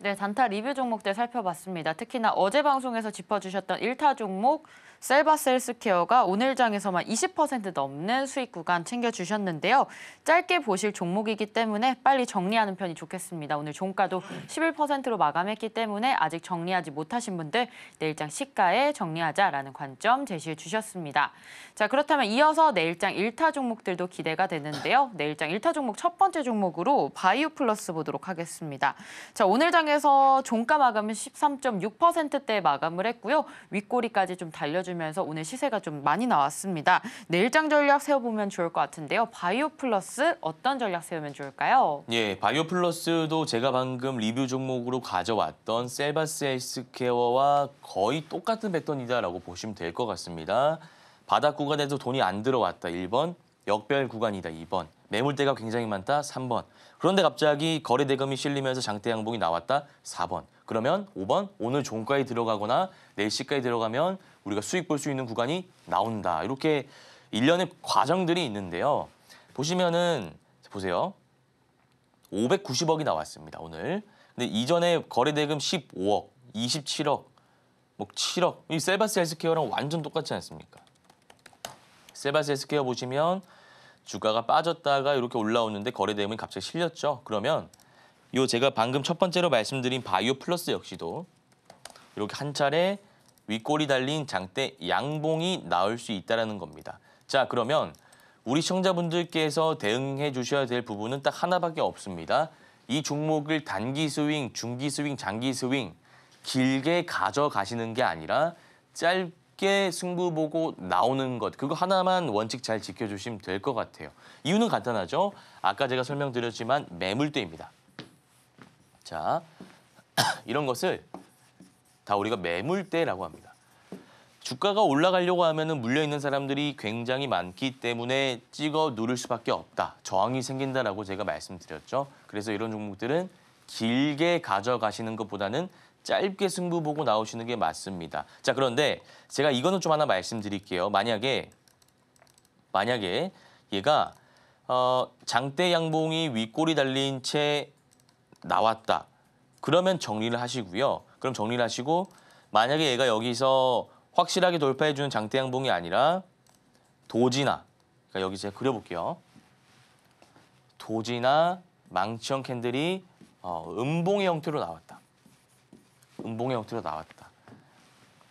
네, 단타 리뷰 종목들 살펴봤습니다. 특히나 어제 방송에서 짚어주셨던 1타 종목 셀바셀스케어가 오늘장에서만 20% 넘는 수익 구간 챙겨주셨는데요. 짧게 보실 종목이기 때문에 빨리 정리하는 편이 좋겠습니다. 오늘 종가도 11%로 마감했기 때문에 아직 정리하지 못하신 분들 내일장 시가에 정리하자라는 관점 제시해 주셨습니다. 자 그렇다면 이어서 내일장 1타 종목들도 기대가 되는데요. 내일장 1타 종목 첫 번째 종목으로 바이오 플러스 보도록 하겠습니다. 자 오늘장에서 종가 마감은 1 3 6대 마감을 했고요. 윗꼬리까지 좀 달려주 이어지면서 오늘 시세가 좀 많이 나왔습니다. 내일장 전략 세워보면 좋을 것 같은데요. 바이오 플러스 어떤 전략 세우면 좋을까요? 예, 바이오 플러스도 제가 방금 리뷰 종목으로 가져왔던 셀바스 헬스케어와 거의 똑같은 패턴이다라고 보시면 될 것 같습니다. 바닥 구간에도 돈이 안 들어왔다 1번, 역별 구간이다 2번, 매물대가 굉장히 많다 3번, 그런데 갑자기 거래 대금이 실리면서 장대 양봉이 나왔다 4번, 그러면 5번 오늘 종가에 들어가거나 4시까지 들어가면 우리가 수익 볼 수 있는 구간이 나온다. 이렇게 일련의 과정들이 있는데요. 보시면은 보세요. 590억이 나왔습니다. 오늘. 근데 이전에 거래 대금 15억, 27억, 뭐 7억. 이 셀바스 헬스케어랑 완전 똑같지 않습니까? 셀바스 헬스케어 보시면 주가가 빠졌다가 이렇게 올라오는데 거래 대금이 갑자기 실렸죠. 그러면 요 제가 방금 첫 번째로 말씀드린 바이오 플러스 역시도 이렇게 한 차례 윗골이 달린 장대 양봉이 나올 수 있다는 겁니다. 자 그러면 우리 시청자분들께서 대응해 주셔야 될 부분은 딱 하나밖에 없습니다. 이 종목을 단기 스윙, 중기 스윙, 장기 스윙 길게 가져가시는 게 아니라 짧게 승부 보고 나오는 것 그거 하나만 원칙 잘 지켜주시면 될 것 같아요. 이유는 간단하죠. 아까 제가 설명드렸지만 매물대입니다. 자 <clears throat> 이런 것을 다 우리가 매물대라고 합니다. 주가가 올라가려고 하면 물려있는 사람들이 굉장히 많기 때문에 찍어 누를 수밖에 없다. 저항이 생긴다라고 제가 말씀드렸죠. 그래서 이런 종목들은 길게 가져가시는 것보다는 짧게 승부 보고 나오시는 게 맞습니다. 자 그런데 제가 이거는 좀 하나 말씀드릴게요. 만약에 만약에 얘가 어, 장대 양봉이 윗골이 달린 채 나왔다. 그러면 정리를 하시고요. 그럼 정리를 하시고 만약에 얘가 여기서 확실하게 돌파해주는 장대양봉이 아니라 도지나 그러니까 여기 제가 그려볼게요. 도지나 망치형 캔들이 어, 음봉의 형태로 나왔다. 음봉의 형태로 나왔다.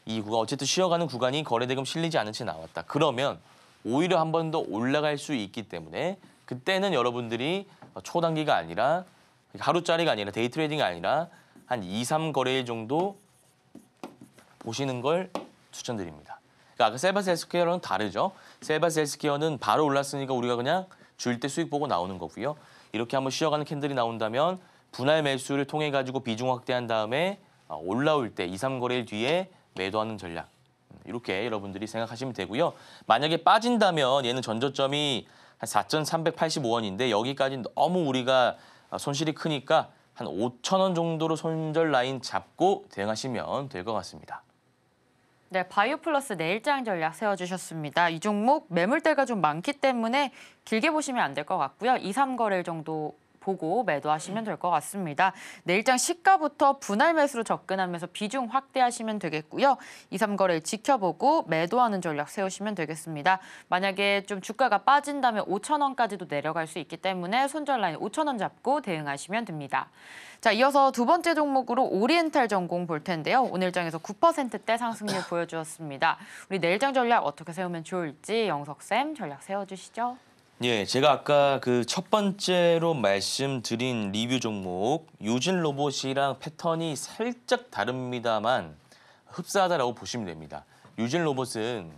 이 구간 어쨌든 쉬어가는 구간이 거래대금 실리지 않은 채 나왔다. 그러면 오히려 한 번 더 올라갈 수 있기 때문에 그때는 여러분들이 초단기가 아니라 하루짜리가 아니라 데이트레이딩이 아니라 한 2, 3거래일 정도 보시는 걸 추천드립니다. 그러니까 아까 세바스 헬스케어랑 다르죠. 세바스 헬스케어는 바로 올랐으니까 우리가 그냥 주때 수익 보고 나오는 거고요. 이렇게 한번 쉬어가는 캔들이 나온다면 분할 매수를 통해 가지고 비중 확대한 다음에 어, 올라올 때 2, 3거래일 뒤에 매도하는 전략 음, 이렇게 여러분들이 생각하시면 되고요. 만약에 빠진다면 얘는 전저점이 4,385원인데 여기까지 너무 우리가 어, 손실이 크니까 한 5천 원 정도로 손절 라인 잡고 대응하시면 될 것 같습니다. 네, 바이오플러스 내일장 네 전략 세워주셨습니다. 이 종목 매물대가 좀 많기 때문에 길게 보시면 안 될 것 같고요. 2, 3거래 정도 보고 매도하시면 될 것 같습니다. 내일장 네, 시가부터 분할 매수로 접근하면서 비중 확대하시면 되겠고요. 2, 3거래를 지켜보고 매도하는 전략 세우시면 되겠습니다. 만약에 좀 주가가 빠진다면 5천 원까지도 내려갈 수 있기 때문에 손절 라인 5천 원 잡고 대응하시면 됩니다. 자, 이어서 두 번째 종목으로 오리엔탈 전공 볼 텐데요. 오늘장에서 9%대 상승률 보여주었습니다. 우리 내일장 네 전략 어떻게 세우면 좋을지 영석쌤 전략 세워주시죠. 예, 제가 아까 그 첫 번째로 말씀드린 리뷰 종목 유진 로봇이랑 패턴이 살짝 다릅니다만 흡사하다라고 보시면 됩니다. 유진 로봇은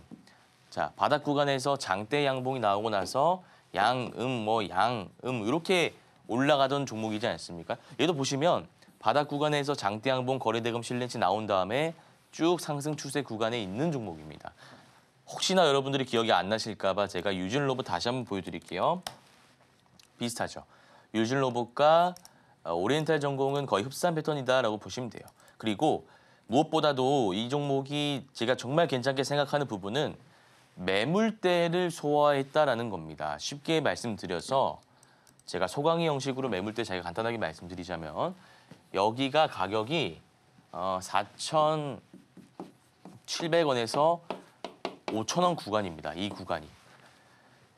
자 바닥 구간에서 장대 양봉이 나오고 나서 양 음 뭐 양 음 이렇게 올라가던 종목이지 않습니까? 얘도 보시면 바닥 구간에서 장대 양봉 거래 대금 실린치 나온 다음에 쭉 상승 추세 구간에 있는 종목입니다. 혹시나 여러분들이 기억이 안 나실까 봐 제가 유진 로봇 다시 한번 보여드릴게요. 비슷하죠. 유진 로봇과 어, 오리엔탈 전공은 거의 흡사한 패턴이다라고 보시면 돼요. 그리고 무엇보다도 이 종목이 제가 정말 괜찮게 생각하는 부분은 매물대를 소화했다라는 겁니다. 쉽게 말씀드려서 제가 소강의 형식으로 매물대 자기가 간단하게 말씀드리자면 여기가 가격이 4,700원에서 어, 5천원 구간입니다. 이 구간이.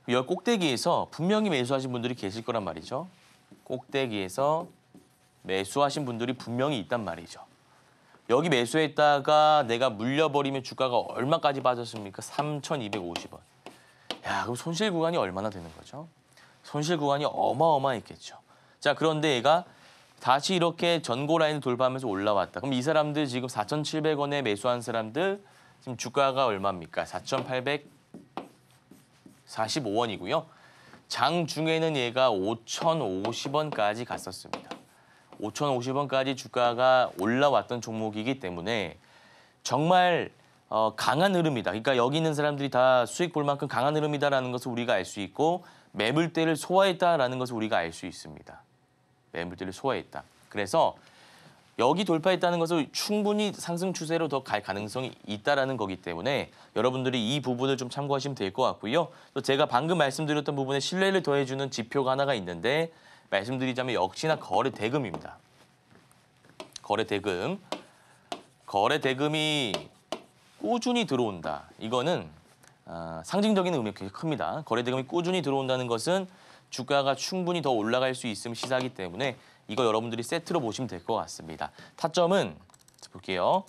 열 꼭대기에서 분명히 매수하신 분들이 계실 거란 말이죠. 꼭대기에서 매수하신 분들이 분명히 있단 말이죠. 여기 매수했다가 내가 물려버리면 주가가 얼마까지 빠졌습니까? 3,250원. 야, 그럼 손실 구간이 얼마나 되는 거죠? 손실 구간이 어마어마했겠죠. 자, 그런데 얘가 다시 이렇게 전고 라인을 돌파하면서 올라왔다. 그럼 이 사람들 지금 4,700원에 매수한 사람들 지금 주가가 얼마입니까? 4,845원이고요. 장 중에는 얘가 5,050원까지 갔었습니다. 5,050원까지 주가가 올라왔던 종목이기 때문에 정말 어, 강한 흐름이다. 그러니까 여기 있는 사람들이 다 수익 볼 만큼 강한 흐름이다라는 것을 우리가 알 수 있고 매물대를 소화했다라는 것을 우리가 알 수 있습니다. 매물대를 소화했다. 그래서 여기 돌파했다는 것은 충분히 상승 추세로 더 갈 가능성이 있다라는 거기 때문에 여러분들이 이 부분을 좀 참고하시면 될 것 같고요. 또 제가 방금 말씀드렸던 부분에 신뢰를 더해주는 지표가 하나가 있는데 말씀드리자면 역시나 거래 대금입니다. 거래 대금. 거래 대금이 꾸준히 들어온다. 이거는 어, 상징적인 의미가 굉장히 큽니다. 거래 대금이 꾸준히 들어온다는 것은 주가가 충분히 더 올라갈 수 있음 시사기 때문에 이거 여러분들이 세트로 보시면 될 것 같습니다. 타점은 볼게요.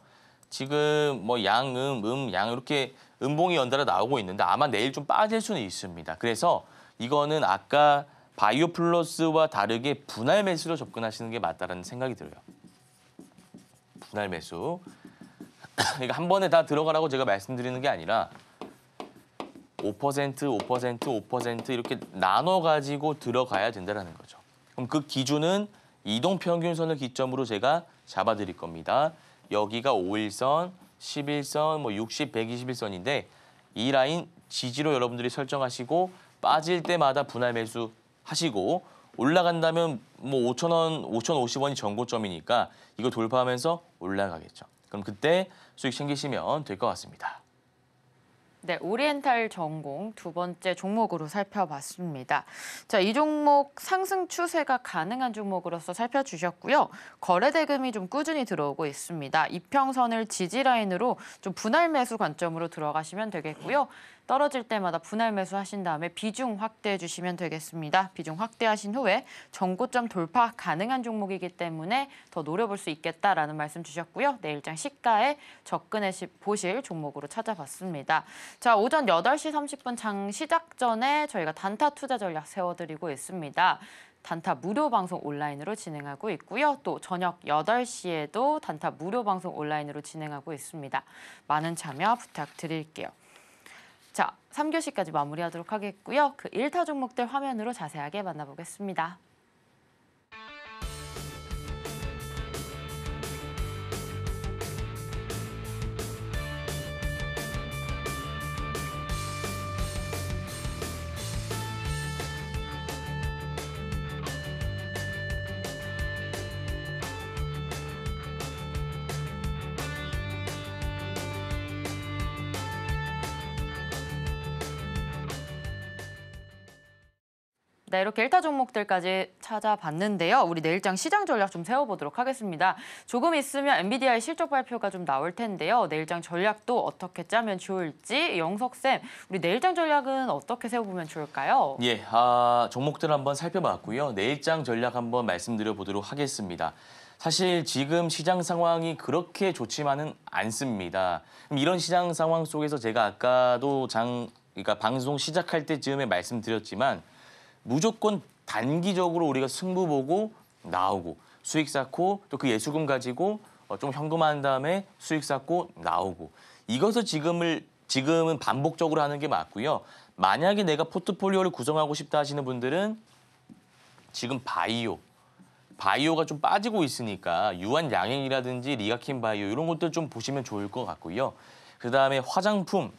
지금 뭐 양, 음, 음, 양 이렇게 음봉이 연달아 나오고 있는데 아마 내일 좀 빠질 수는 있습니다. 그래서 이거는 아까 바이오 플러스와 다르게 분할 매수로 접근하시는 게 맞다라는 생각이 들어요. 분할 매수. 그러니까 <clears throat> 한 번에 다 들어가라고 제가 말씀드리는 게 아니라 5%, 5%, 5% 이렇게 나눠 가지고 들어가야 된다는 거죠. 그럼 그 기준은 이동 평균선을 기점으로 제가 잡아드릴 겁니다. 여기가 5일선, 11선, 뭐 60, 121선인데 이 라인 지지로 여러분들이 설정하시고 빠질 때마다 분할 매수 하시고 올라간다면 뭐 5,000원, 5,050원이 전고점이니까 이거 돌파하면서 올라가겠죠. 그럼 그때 수익 챙기시면 될 것 같습니다. 네, 오리엔탈 전공 두 번째 종목으로 살펴봤습니다. 자, 이 종목 상승 추세가 가능한 종목으로서 살펴주셨고요. 거래 대금이 좀 꾸준히 들어오고 있습니다. 이평선을 지지 라인으로 좀 분할 매수 관점으로 들어가시면 되겠고요. 떨어질 때마다 분할 매수하신 다음에 비중 확대해 주시면 되겠습니다. 비중 확대하신 후에 전고점 돌파 가능한 종목이기 때문에 더 노려볼 수 있겠다라는 말씀 주셨고요. 내일장 시가에 접근해 보실 종목으로 찾아봤습니다. 자, 오전 8시 30분 장 시작 전에 저희가 단타 투자 전략 세워드리고 있습니다. 단타 무료 방송 온라인으로 진행하고 있고요. 또 저녁 8시에도 단타 무료 방송 온라인으로 진행하고 있습니다. 많은 참여 부탁드릴게요. 자, 3교시까지 마무리하도록 하겠고요. 그 1타 종목들 화면으로 자세하게 만나보겠습니다. 네, 이렇게 일타 종목들까지 찾아봤는데요. 우리 내일장 시장 전략 좀 세워보도록 하겠습니다. 조금 있으면 엔비디아의 실적 발표가 좀 나올 텐데요. 내일장 전략도 어떻게 짜면 좋을지 영석쌤, 우리 내일장 전략은 어떻게 세워보면 좋을까요? 예, 아, 종목들 한번 살펴봤고요. 내일장 전략 한번 말씀드려보도록 하겠습니다. 사실 지금 시장 상황이 그렇게 좋지만은 않습니다. 이런 시장 상황 속에서 제가 아까도 장, 그러니까 방송 시작할 때쯤에 말씀드렸지만 무조건 단기적으로 우리가 승부 보고 나오고 수익 쌓고 또 그 예수금 가지고 어, 좀 현금화한 다음에 수익 쌓고 나오고 이것을 지금을 지금은 반복적으로 하는 게 맞고요. 만약에 내가 포트폴리오를 구성하고 싶다 하시는 분들은 지금 바이오 바이오가 좀 빠지고 있으니까 유한 양행이라든지 리가킨 바이오 이런 것들 좀 보시면 좋을 것 같고요. 그 다음에 화장품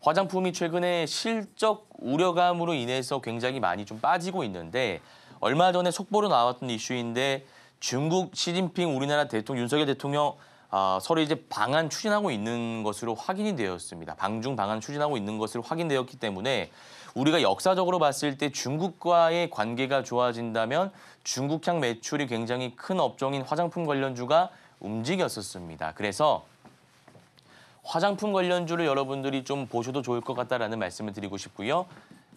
화장품이 최근에 실적 우려감으로 인해서 굉장히 많이 좀 빠지고 있는데 얼마 전에 속보로 나왔던 이슈인데 중국 시진핑 우리나라 대통령 윤석열 대통령 아, 서로 이제 방안 추진하고 있는 것으로 확인이 되었습니다. 방중 방안 추진하고 있는 것으로 확인되었기 때문에 우리가 역사적으로 봤을 때 중국과의 관계가 좋아진다면 중국향 매출이 굉장히 큰 업종인 화장품 관련주가 움직였었습니다. 그래서 화장품 관련주를 여러분들이 좀 보셔도 좋을 것 같다라는 말씀을 드리고 싶고요.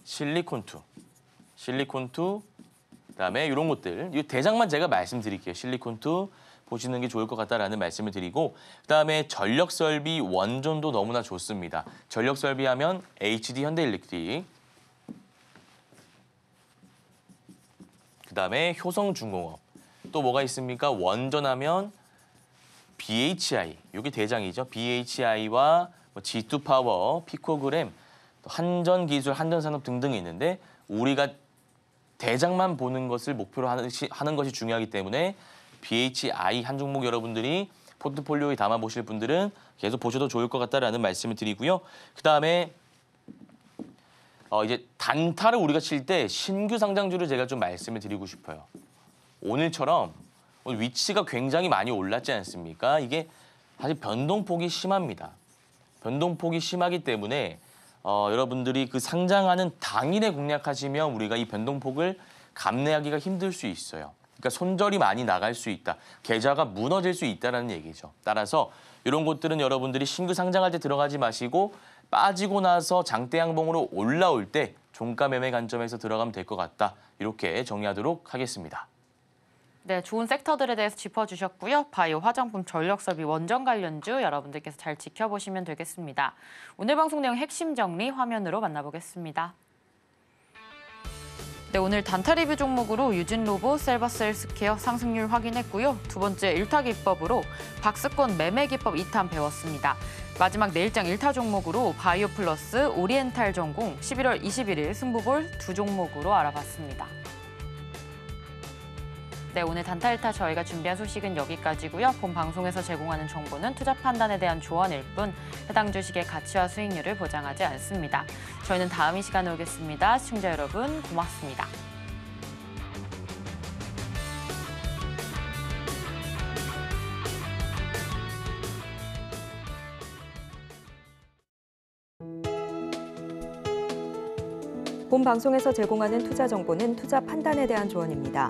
실리콘투, 실리콘투, 그다음에 이런 것들. 이 대장만 제가 말씀드릴게요. 실리콘투 보시는 게 좋을 것 같다라는 말씀을 드리고 그다음에 전력설비 원전도 너무나 좋습니다. 전력설비하면 HD 현대일렉트릭, 그다음에 효성중공업, 또 뭐가 있습니까? 원전하면 BHI, 이게 대장이죠. BHI와 뭐 G2 파워, 피코그램, 한전 기술, 한전 산업 등등이 있는데 우리가 대장만 보는 것을 목표로 하는, 하는 것이 중요하기 때문에 BHI 한 종목 여러분들이 포트폴리오에 담아보실 분들은 계속 보셔도 좋을 것 같다라는 말씀을 드리고요. 그다음에 어 이제 단타를 우리가 칠 때 신규 상장주를 제가 좀 말씀을 드리고 싶어요. 오늘처럼 위치가 굉장히 많이 올랐지 않습니까? 이게 사실 변동폭이 심합니다. 변동폭이 심하기 때문에 어, 여러분들이 그 상장하는 당일에 공략하시면 우리가 이 변동폭을 감내하기가 힘들 수 있어요. 그러니까 손절이 많이 나갈 수 있다. 계좌가 무너질 수 있다는 얘기죠. 따라서 이런 곳들은 여러분들이 신규 상장할 때 들어가지 마시고 빠지고 나서 장대 양봉으로 올라올 때 종가 매매 관점에서 들어가면 될 것 같다. 이렇게 정리하도록 하겠습니다. 네, 좋은 섹터들에 대해서 짚어주셨고요. 바이오, 화장품, 전력설비, 원전 관련주 여러분들께서 잘 지켜보시면 되겠습니다. 오늘 방송 내용 핵심 정리 화면으로 만나보겠습니다. 네, 오늘 단타 리뷰 종목으로 유진 로봇, 셀바셀스케어 상승률 확인했고요. 두 번째 일타 기법으로 박스권 매매 기법 2탄 배웠습니다. 마지막 내일장 네 일타 종목으로 바이오 플러스, 오리엔탈 전공, 11월 21일 승부볼 두 종목으로 알아봤습니다. 네, 오늘 단타일타 저희가 준비한 소식은 여기까지고요. 본 방송에서 제공하는 정보는 투자 판단에 대한 조언일 뿐 해당 주식의 가치와 수익률을 보장하지 않습니다. 저희는 다음 이 시간에 오겠습니다. 시청자 여러분 고맙습니다. 본 방송에서 제공하는 투자 정보는 투자 판단에 대한 조언입니다.